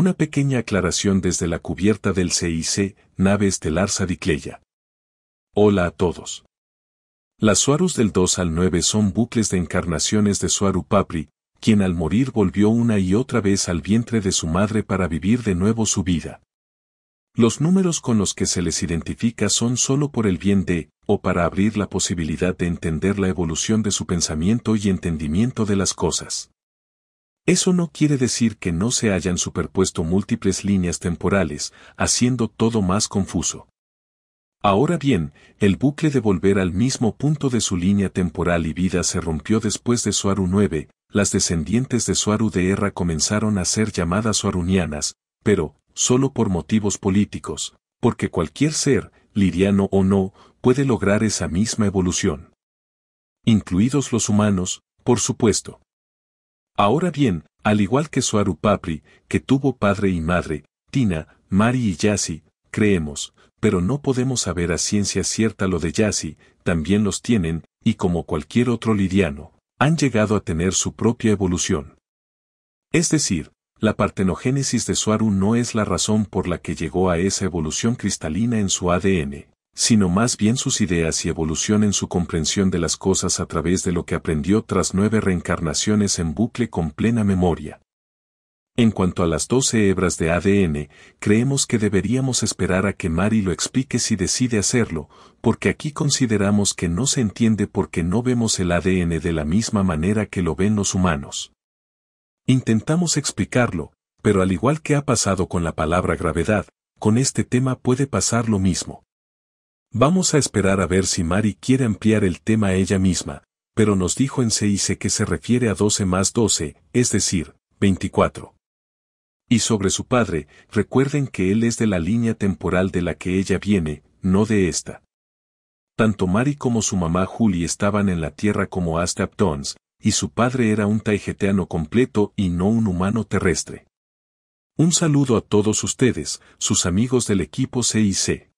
Una pequeña aclaración desde la cubierta del CIC, nave estelar Sadicleya. Hola a todos. Las Suarus del 2 al 9 son bucles de encarnaciones de Suaru Papri, quien al morir volvió una y otra vez al vientre de su madre para vivir de nuevo su vida. Los números con los que se les identifica son solo por el bien de, o para abrir la posibilidad de entender la evolución de su pensamiento y entendimiento de las cosas. Eso no quiere decir que no se hayan superpuesto múltiples líneas temporales, haciendo todo más confuso. Ahora bien, el bucle de volver al mismo punto de su línea temporal y vida se rompió después de Suaru 9, las descendientes de Suaru de Erra comenzaron a ser llamadas suarunianas, pero, solo por motivos políticos, porque cualquier ser, liriano o no, puede lograr esa misma evolución. Incluidos los humanos, por supuesto. Ahora bien, al igual que Suaru Papri, que tuvo padre y madre, Tina, Mari y Yassi, creemos, pero no podemos saber a ciencia cierta lo de Yasi, también los tienen, y como cualquier otro lidiano, han llegado a tener su propia evolución. Es decir, la partenogénesis de Suaru no es la razón por la que llegó a esa evolución cristalina en su ADN, sino más bien sus ideas y evolución en su comprensión de las cosas a través de lo que aprendió tras nueve reencarnaciones en bucle con plena memoria. En cuanto a las doce hebras de ADN, creemos que deberíamos esperar a que Mari lo explique si decide hacerlo, porque aquí consideramos que no se entiende porque no vemos el ADN de la misma manera que lo ven los humanos. Intentamos explicarlo, pero al igual que ha pasado con la palabra gravedad, con este tema puede pasar lo mismo. Vamos a esperar a ver si Mari quiere ampliar el tema ella misma, pero nos dijo en CIC que se refiere a 12 más 12, es decir, 24. Y sobre su padre, recuerden que él es de la línea temporal de la que ella viene, no de esta. Tanto Mari como su mamá Julie estaban en la Tierra como Astaptons, y su padre era un taijeteano completo y no un humano terrestre. Un saludo a todos ustedes, sus amigos del equipo CIC.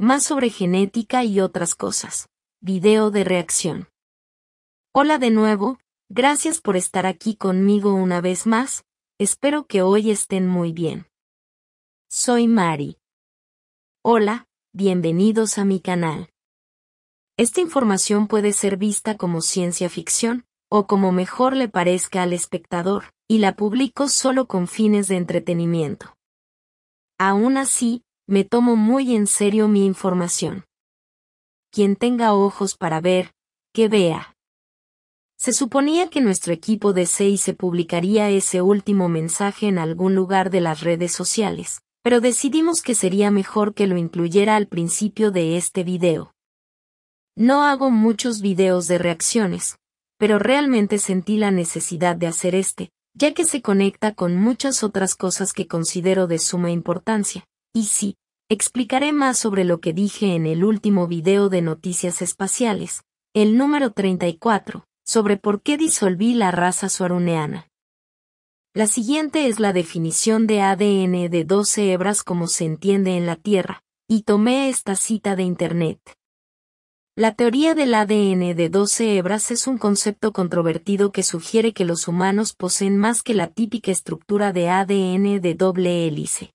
Más sobre genética y otras cosas. Video de reacción. Hola de nuevo, gracias por estar aquí conmigo una vez más, espero que hoy estén muy bien. Soy Mari. Hola, bienvenidos a mi canal. Esta información puede ser vista como ciencia ficción, o como mejor le parezca al espectador, y la publico solo con fines de entretenimiento. Aún así, me tomo muy en serio mi información. Quien tenga ojos para ver, que vea. Se suponía que nuestro equipo de se publicaría ese último mensaje en algún lugar de las redes sociales, pero decidimos que sería mejor que lo incluyera al principio de este video. No hago muchos videos de reacciones, pero realmente sentí la necesidad de hacer este, ya que se conecta con muchas otras cosas que considero de suma importancia, y sí, explicaré más sobre lo que dije en el último video de Noticias Espaciales, el número 34, sobre por qué disolví la raza suaruneana. La siguiente es la definición de ADN de 12 hebras como se entiende en la Tierra, y tomé esta cita de Internet. La teoría del ADN de 12 hebras es un concepto controvertido que sugiere que los humanos poseen más que la típica estructura de ADN de doble hélice.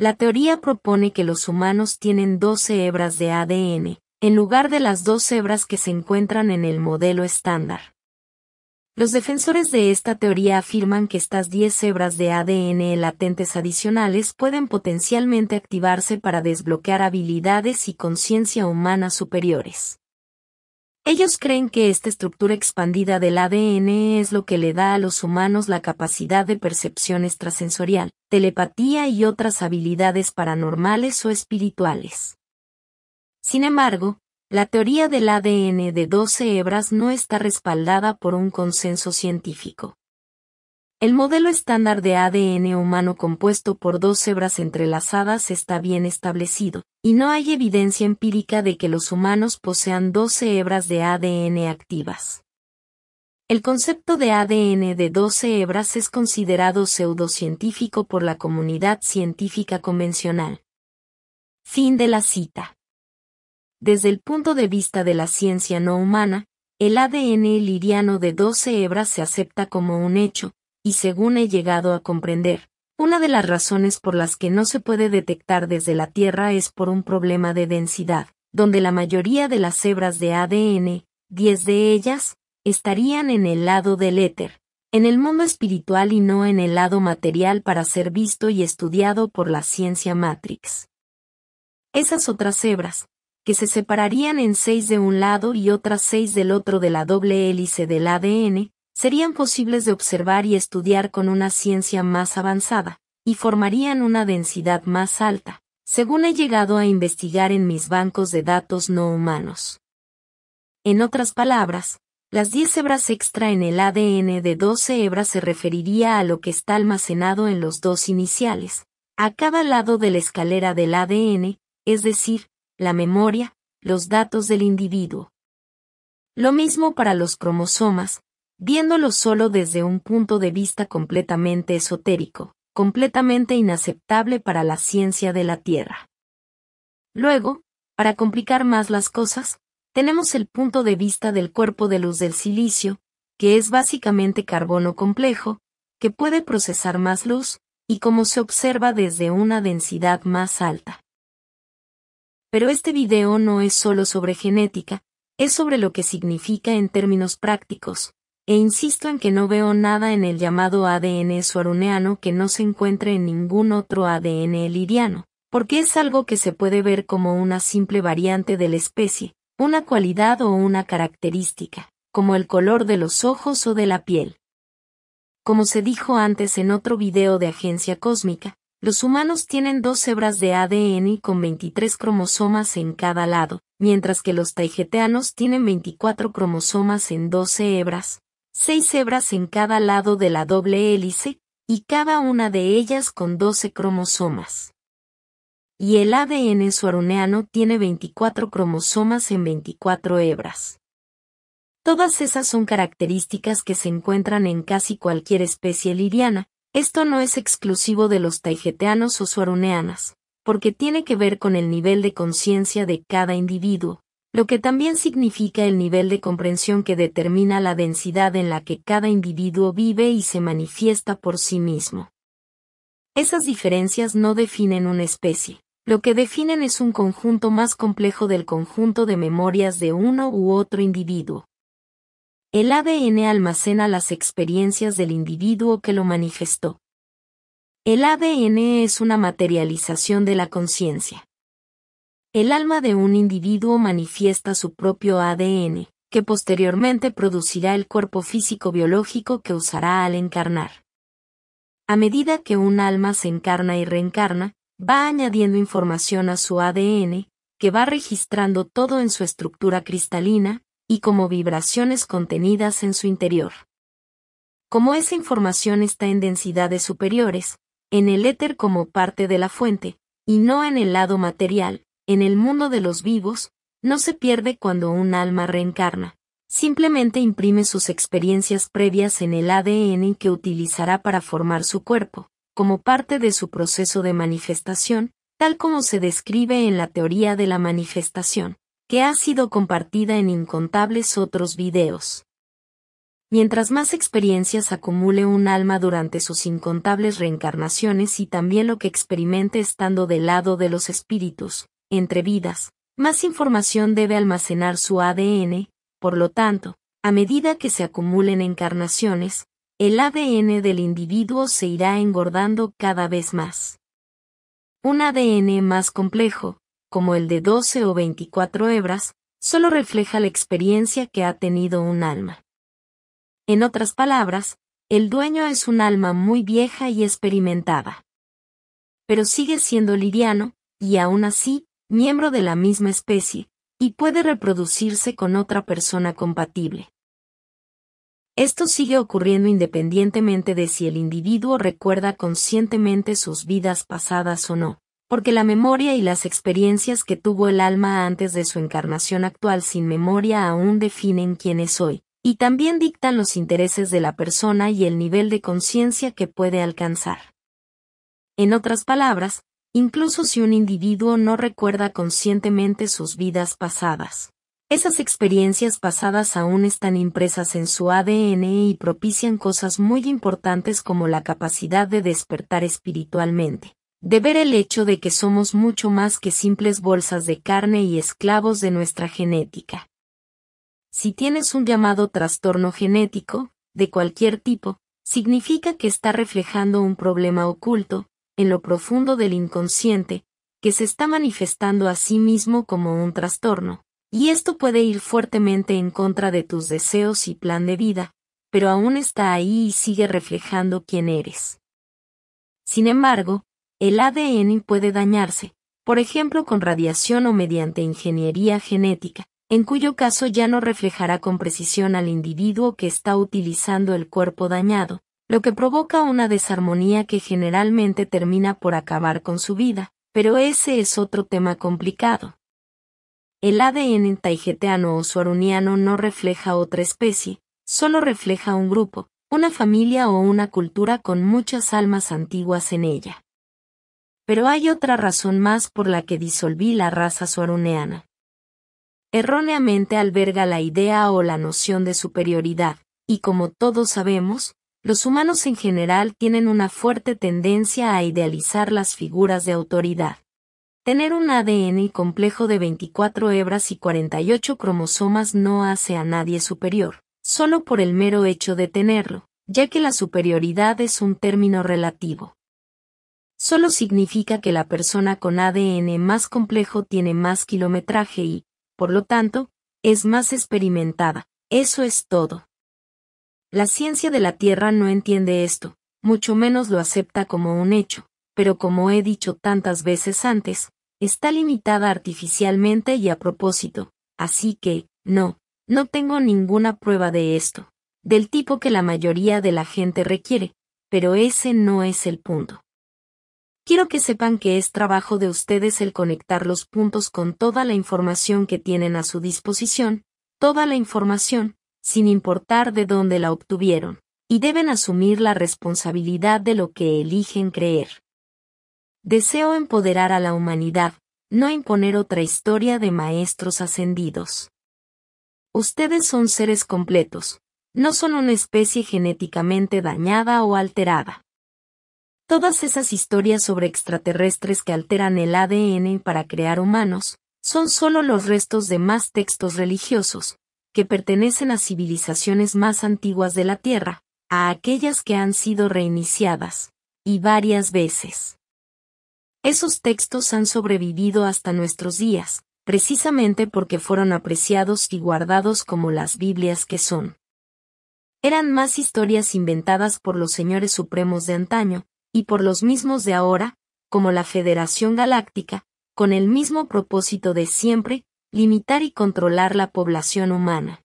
La teoría propone que los humanos tienen 12 hebras de ADN, en lugar de las dos hebras que se encuentran en el modelo estándar. Los defensores de esta teoría afirman que estas 10 hebras de ADN latentes adicionales pueden potencialmente activarse para desbloquear habilidades y conciencia humana superiores. Ellos creen que esta estructura expandida del ADN es lo que le da a los humanos la capacidad de percepción extrasensorial, telepatía y otras habilidades paranormales o espirituales. Sin embargo, la teoría del ADN de 12 hebras no está respaldada por un consenso científico. El modelo estándar de ADN humano compuesto por dos hebras entrelazadas está bien establecido, y no hay evidencia empírica de que los humanos posean 12 hebras de ADN activas. El concepto de ADN de 12 hebras es considerado pseudocientífico por la comunidad científica convencional. Fin de la cita. Desde el punto de vista de la ciencia no humana, el ADN liriano de 12 hebras se acepta como un hecho, y según he llegado a comprender, una de las razones por las que no se puede detectar desde la Tierra es por un problema de densidad, donde la mayoría de las hebras de ADN, 10 de ellas, estarían en el lado del éter, en el mundo espiritual y no en el lado material para ser visto y estudiado por la ciencia Matrix. Esas otras hebras, que se separarían en seis de un lado y otras seis del otro de la doble hélice del ADN, serían posibles de observar y estudiar con una ciencia más avanzada, y formarían una densidad más alta, según he llegado a investigar en mis bancos de datos no humanos. En otras palabras, las 10 hebras extra en el ADN de 12 hebras se referiría a lo que está almacenado en los dos iniciales, a cada lado de la escalera del ADN, es decir, la memoria, los datos del individuo. Lo mismo para los cromosomas, viéndolo solo desde un punto de vista completamente esotérico, completamente inaceptable para la ciencia de la Tierra. Luego, para complicar más las cosas, tenemos el punto de vista del cuerpo de luz del silicio, que es básicamente carbono complejo, que puede procesar más luz, y como se observa desde una densidad más alta. Pero este video no es solo sobre genética, es sobre lo que significa en términos prácticos, e insisto en que no veo nada en el llamado ADN suaruneano que no se encuentre en ningún otro ADN liriano, porque es algo que se puede ver como una simple variante de la especie, una cualidad o una característica, como el color de los ojos o de la piel. Como se dijo antes en otro video de Agencia Cósmica, los humanos tienen dos hebras de ADN con 23 cromosomas en cada lado, mientras que los taigeteanos tienen 24 cromosomas en 12 hebras, seis hebras en cada lado de la doble hélice, y cada una de ellas con 12 cromosomas. Y el ADN suaruneano tiene 24 cromosomas en 24 hebras. Todas esas son características que se encuentran en casi cualquier especie liriana, esto no es exclusivo de los taijeteanos o suaruneanas, porque tiene que ver con el nivel de conciencia de cada individuo lo que también significa el nivel de comprensión que determina la densidad en la que cada individuo vive y se manifiesta por sí mismo. Esas diferencias no definen una especie, lo que definen es un conjunto más complejo del conjunto de memorias de uno u otro individuo. El ADN almacena las experiencias del individuo que lo manifestó. El ADN es una materialización de la conciencia. El alma de un individuo manifiesta su propio ADN, que posteriormente producirá el cuerpo físico biológico que usará al encarnar. A medida que un alma se encarna y reencarna, va añadiendo información a su ADN, que va registrando todo en su estructura cristalina, y como vibraciones contenidas en su interior. Como esa información está en densidades superiores, en el éter como parte de la fuente, y no en el lado material, en el mundo de los vivos, no se pierde cuando un alma reencarna. Simplemente imprime sus experiencias previas en el ADN que utilizará para formar su cuerpo, como parte de su proceso de manifestación, tal como se describe en la teoría de la manifestación, que ha sido compartida en incontables otros videos. Mientras más experiencias acumule un alma durante sus incontables reencarnaciones y también lo que experimente estando del lado de los espíritus, entre vidas, más información debe almacenar su ADN, por lo tanto, a medida que se acumulen encarnaciones, el ADN del individuo se irá engordando cada vez más. Un ADN más complejo, como el de 12 o 24 hebras, solo refleja la experiencia que ha tenido un alma. En otras palabras, el dueño es un alma muy vieja y experimentada. Pero sigue siendo liviano, y aún así, miembro de la misma especie, y puede reproducirse con otra persona compatible. Esto sigue ocurriendo independientemente de si el individuo recuerda conscientemente sus vidas pasadas o no, porque la memoria y las experiencias que tuvo el alma antes de su encarnación actual sin memoria aún definen quién es hoy, y también dictan los intereses de la persona y el nivel de conciencia que puede alcanzar. En otras palabras, incluso si un individuo no recuerda conscientemente sus vidas pasadas. Esas experiencias pasadas aún están impresas en su ADN y propician cosas muy importantes como la capacidad de despertar espiritualmente, de ver el hecho de que somos mucho más que simples bolsas de carne y esclavos de nuestra genética. Si tienes un llamado trastorno genético, de cualquier tipo, significa que está reflejando un problema oculto, en lo profundo del inconsciente, que se está manifestando a sí mismo como un trastorno, y esto puede ir fuertemente en contra de tus deseos y plan de vida, pero aún está ahí y sigue reflejando quién eres. Sin embargo, el ADN puede dañarse, por ejemplo con radiación o mediante ingeniería genética, en cuyo caso ya no reflejará con precisión al individuo que está utilizando el cuerpo dañado, lo que provoca una desarmonía que generalmente termina por acabar con su vida, pero ese es otro tema complicado. El ADN taijeteano o suaruniano no refleja otra especie, solo refleja un grupo, una familia o una cultura con muchas almas antiguas en ella. Pero hay otra razón más por la que disolví la raza suaruneana. Erróneamente alberga la idea o la noción de superioridad, y como todos sabemos, los humanos en general tienen una fuerte tendencia a idealizar las figuras de autoridad. Tener un ADN complejo de 24 hebras y 48 cromosomas no hace a nadie superior, solo por el mero hecho de tenerlo, ya que la superioridad es un término relativo. Solo significa que la persona con ADN más complejo tiene más kilometraje y, por lo tanto, es más experimentada. Eso es todo. La ciencia de la Tierra no entiende esto, mucho menos lo acepta como un hecho, pero como he dicho tantas veces antes, está limitada artificialmente y a propósito, así que, no, no tengo ninguna prueba de esto, del tipo que la mayoría de la gente requiere, pero ese no es el punto. Quiero que sepan que es trabajo de ustedes el conectar los puntos con toda la información que tienen a su disposición, toda la información, sin importar de dónde la obtuvieron, y deben asumir la responsabilidad de lo que eligen creer. Deseo empoderar a la humanidad, no imponer otra historia de maestros ascendidos. Ustedes son seres completos, no son una especie genéticamente dañada o alterada. Todas esas historias sobre extraterrestres que alteran el ADN para crear humanos, son solo los restos de más textos religiosos, que pertenecen a civilizaciones más antiguas de la Tierra, a aquellas que han sido reiniciadas, y varias veces. Esos textos han sobrevivido hasta nuestros días, precisamente porque fueron apreciados y guardados como las Biblias que son. Eran más historias inventadas por los señores supremos de antaño, y por los mismos de ahora, como la Federación Galáctica, con el mismo propósito de siempre, limitar y controlar la población humana.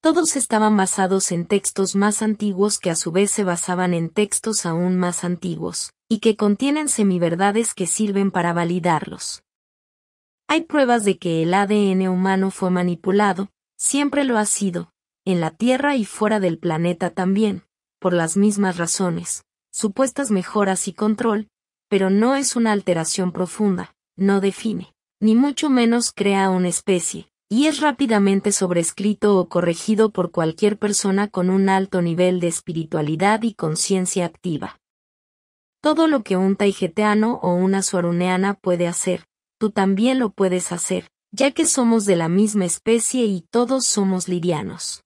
Todos estaban basados en textos más antiguos que a su vez se basaban en textos aún más antiguos, y que contienen semiverdades que sirven para validarlos. Hay pruebas de que el ADN humano fue manipulado, siempre lo ha sido, en la Tierra y fuera del planeta también, por las mismas razones, supuestas mejoras y control, pero no es una alteración profunda, no define ni mucho menos crea una especie, y es rápidamente sobrescrito o corregido por cualquier persona con un alto nivel de espiritualidad y conciencia activa. Todo lo que un taijeteano o una suaruneana puede hacer, tú también lo puedes hacer, ya que somos de la misma especie y todos somos Lidianos.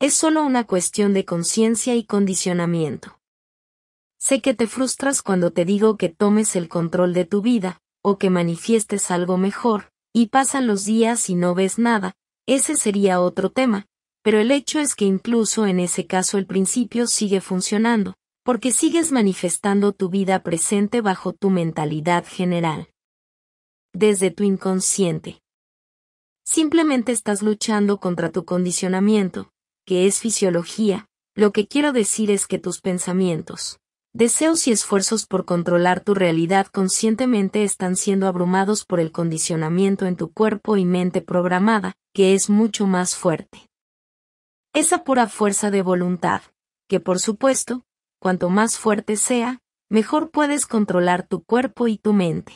Es solo una cuestión de conciencia y condicionamiento. Sé que te frustras cuando te digo que tomes el control de tu vida, o que manifiestes algo mejor, y pasan los días y no ves nada, ese sería otro tema, pero el hecho es que incluso en ese caso el principio sigue funcionando, porque sigues manifestando tu vida presente bajo tu mentalidad general. Desde tu inconsciente. Simplemente estás luchando contra tu condicionamiento, que es fisiología, lo que quiero decir es que tus pensamientos, Deseos y esfuerzos por controlar tu realidad conscientemente están siendo abrumados por el condicionamiento en tu cuerpo y mente programada, que es mucho más fuerte. Esa pura fuerza de voluntad, que por supuesto, cuanto más fuerte sea, mejor puedes controlar tu cuerpo y tu mente.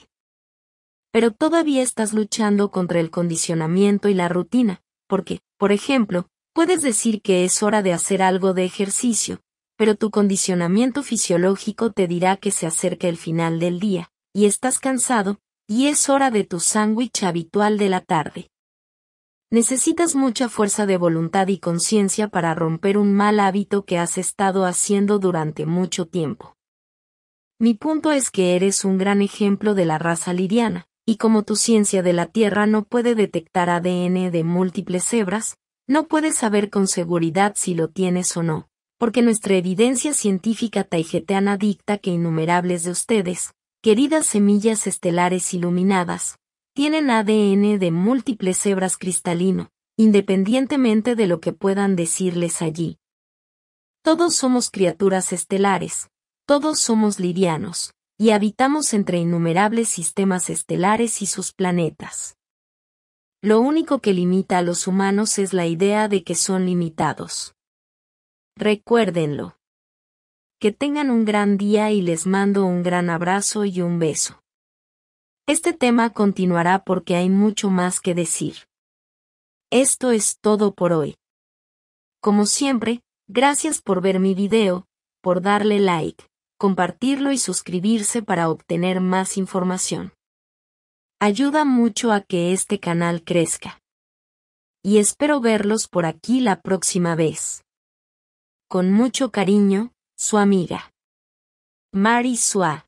Pero todavía estás luchando contra el condicionamiento y la rutina, porque, por ejemplo, puedes decir que es hora de hacer algo de ejercicio, pero tu condicionamiento fisiológico te dirá que se acerca el final del día, y estás cansado, y es hora de tu sándwich habitual de la tarde. Necesitas mucha fuerza de voluntad y conciencia para romper un mal hábito que has estado haciendo durante mucho tiempo. Mi punto es que eres un gran ejemplo de la raza liriana, y como tu ciencia de la Tierra no puede detectar ADN de múltiples hebras, no puedes saber con seguridad si lo tienes o no porque nuestra evidencia científica taijeteana dicta que innumerables de ustedes, queridas semillas estelares iluminadas, tienen ADN de múltiples hebras cristalino, independientemente de lo que puedan decirles allí. Todos somos criaturas estelares, todos somos lirianos, y habitamos entre innumerables sistemas estelares y sus planetas. Lo único que limita a los humanos es la idea de que son limitados. Recuérdenlo. Que tengan un gran día y les mando un gran abrazo y un beso. Este tema continuará porque hay mucho más que decir. Esto es todo por hoy. Como siempre, gracias por ver mi video, por darle like, compartirlo y suscribirse para obtener más información. Ayuda mucho a que este canal crezca. Y espero verlos por aquí la próxima vez. Con mucho cariño, su amiga. Mary Sua.